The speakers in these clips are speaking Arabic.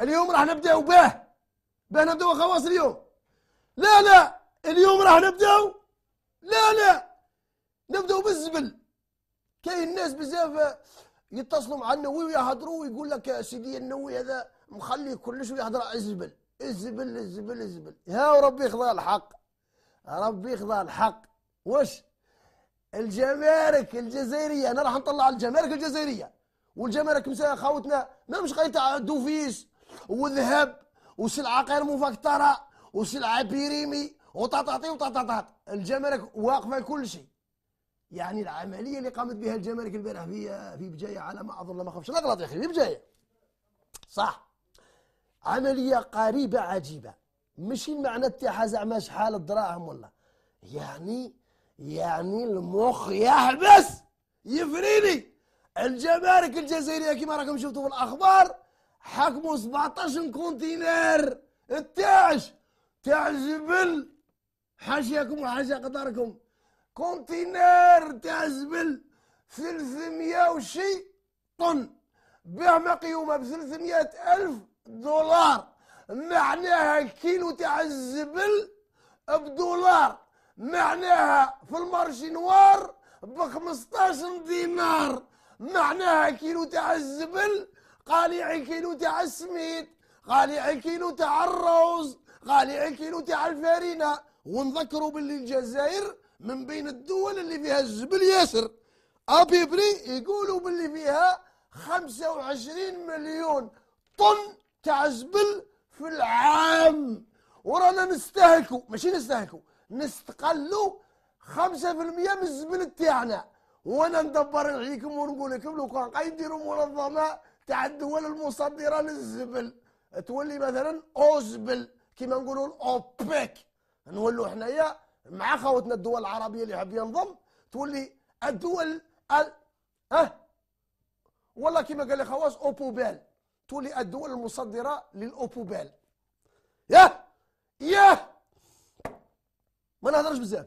اليوم راح نبداو به به نبداو خواص اليوم لا لا اليوم راح نبداو لا لا نبداو بالزبل كاين ناس بزاف يتصلوا مع النووي ويهضروا ويقول لك سيدي النووي هذا مخلي كلش ويهضر على الزبل الزبل الزبل الزبل يا ربي يخضع الحق ربي يخضع الحق واش الجمارك الجزائريه انا راح نطلع الجمارك الجزائريه والجمارك مساء خاوتنا ما مش تاع دوفيس وذهب وسلعه غير مفكتره وسلعه بيريمي وطاطاطي وطاطاطات الجمارك واقفه كل شيء يعني العمليه اللي قامت بها الجمارك البارح في في بجايه على ما اظن ما خفش نغلط يا اخي في بجايه صح عمليه قريبه عجيبه ماشي المعنى تاعها زعما شحال الدراهم ولا يعني يعني المخ يحبس يفريني الجمارك الجزائريه كما راكم شفتوا في الاخبار حجمه 17 كونتينر تاعش تاع الجبل حاشاكم وحاشا قدركم كونتينر تاع الجبل 300 وشي طن بيع مقيومه ب 300 الف دولار معناها كيلو تاع الزبل بدولار معناها في المارشي نوار ب 15 دينار معناها كيلو تاع الزبل غالي يعكيلو تاع السميد غالي يعكيلو تاع الروز غالي يعكيلو تاع الفارينة ونذكروا باللي الجزائر من بين الدول اللي فيها الزبل ياسر ابيبري يقولوا باللي فيها 25 مليون طن تاع الزبل في العام ورانا نستهلكوا ماشي نستهلكوا نستقلوا 5% من الزبل تاعنا وانا ندبر عليكم ونقول لكم لو كان يديروا منظمه تاع الدول المصدره للزبل تولي مثلا اوزبل كيما نقولوا اوبيك نولوا حنايا مع خوتنا الدول العربيه اللي يحب ينضم تولي الدول ال... اه والله كيما قال لي خواص اوبوبال تولي الدول المصدره للاوبوبال ياه ياه ما نهضرش بزاف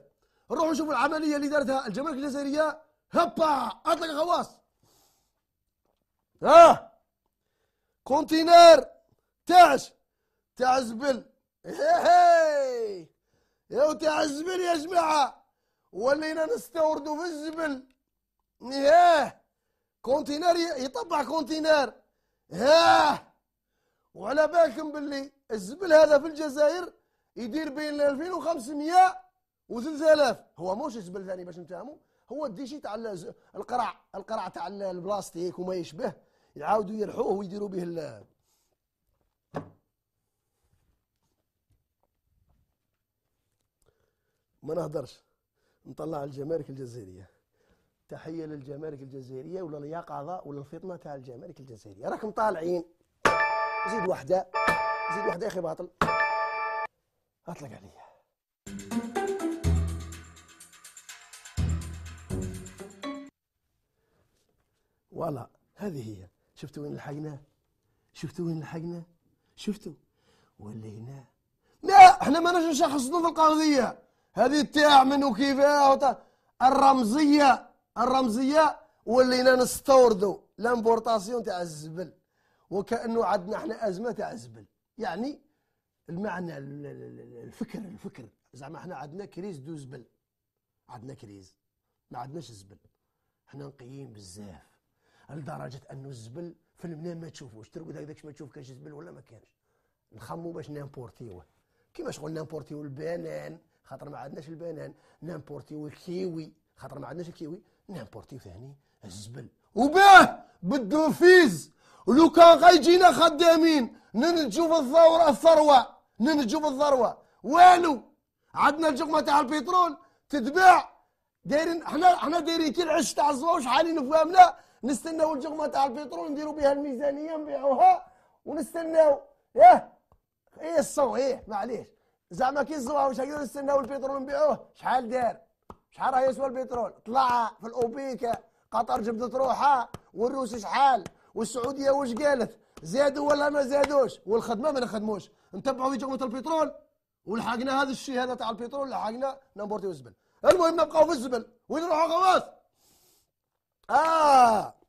نروحوا نشوفوا العمليه اللي دارتها الجمارك الجزائريه هبا اطلق خواص ها آه. كونتينر تعش تعزبل هي يا تعزبل يا جماعة ولينا نستوردوا في الزبل ها كونتينر يطبع كونتينر ها وعلى بالكم باللي الزبل هذا في الجزائر يدير بين 2500 و 3000 هو موش الزبل ثاني باش نفهموا هو الديشي تاع القرع القرع تاع البلاستيك وما يشبه يعاودوا يلحوه ويديروا به الله ما نهضرش نطلع الجمارك الجزائريه تحيه للجمارك الجزائريه ولا اليقظه ولا الفطنه تاع الجمارك الجزائريه راكم طالعين زيد وحده زيد وحده يا اخي باطل اطلق عليا فوالا هذه هي شفتوا وين لحقنا شفتوا وين لحقنا شفتوا ولينا لا احنا ما نجمش نشخصوا في القضيه هذه تاع من وكيفاه الرمزيه الرمزيه ولينا نستوردوا لامبورتاسيون تاع الزبل وكانه عندنا احنا ازمه تاع الزبل يعني المعنى الفكر الفكر زعما احنا عندنا كريز دو زبل عندنا كريز ما عندناش زبل احنا نقيين بزاف لدرجه انه الزبل في المنام ما تشوفوش ترقد هكذاك ما تشوف كاش زبل ولا ما كانش نخمو باش نامبورتيوه كيما شغل نامبورتيو البنان خاطر ما عندناش البنان نامبورتيو الكيوي خاطر ما عندناش الكيوي نامبورتيو ثاني الزبل وباه بالدوفيز ولو كان غيجينا خدامين ننجو بالثوره الثروه ننجو بالثروه والو عندنا الجقمه تاع البترول تتباع دايرين حنا حنا دايرين كي العش تاع الزواج وشحالين فهمنا نستناو الجغمه تاع البترول نديروا بها الميزانيه نبيعوها ونستناو ياه ايه إيه, ايه معليش زعما كي الزوار واش نستناو البترول نبيعوه شحال دار شحال راه يسوى البترول طلع في الاوبيكا قطر جبدت روحها والروس شحال والسعوديه واش قالت زادوا ولا ما زادوش والخدمه ما نخدموش نتبعوا في جغمه البترول ولحقنا هذا الشيء هذا تاع البترول لحقنا نمبورتيو وزبل المهم نبقاو في الزبل وين نروحوا غواص 啊